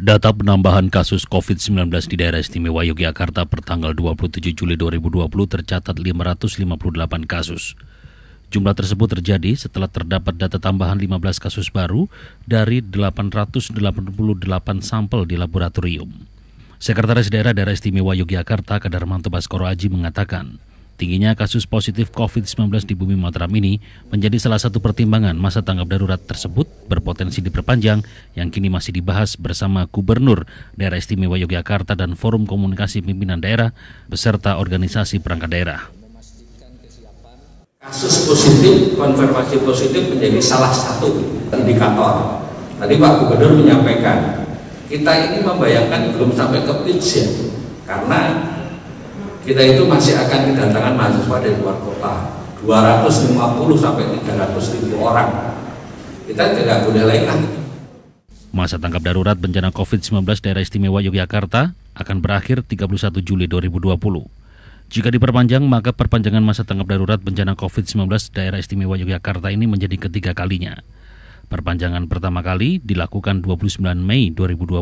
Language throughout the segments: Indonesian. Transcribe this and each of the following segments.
Data penambahan kasus COVID-19 di daerah istimewa Yogyakarta per tanggal 27 Juli 2020 tercatat 558 kasus. Jumlah tersebut terjadi setelah terdapat data tambahan 15 kasus baru dari 888 sampel di laboratorium. Sekretaris Daerah Daerah Istimewa Yogyakarta Kadarmanto Baskoro Aji mengatakan, Tingginya kasus positif COVID-19 di bumi Mataram ini menjadi salah satu pertimbangan masa tanggap darurat tersebut berpotensi diperpanjang yang kini masih dibahas bersama Gubernur Daerah Istimewa Yogyakarta dan Forum Komunikasi Pimpinan Daerah beserta organisasi perangkat daerah. Kasus positif, konfirmasi positif menjadi salah satu indikator. Tadi Pak Gubernur menyampaikan, kita ini membayangkan belum sampai ke pitch ya, karena kita itu masih akan kedatangan mahasiswa dari luar kota 250 sampai 300 ribu orang kita tidak boleh lain lagi Masa tanggap darurat bencana COVID-19 daerah istimewa Yogyakarta akan berakhir 31 Juli 2020. Jika diperpanjang, maka perpanjangan masa tanggap darurat bencana COVID-19 daerah istimewa Yogyakarta ini menjadi ketiga kalinya. Perpanjangan pertama kali dilakukan 29 Mei 2020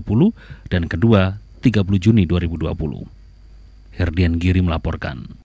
dan kedua 30 Juni 2020. Herdian Giri melaporkan.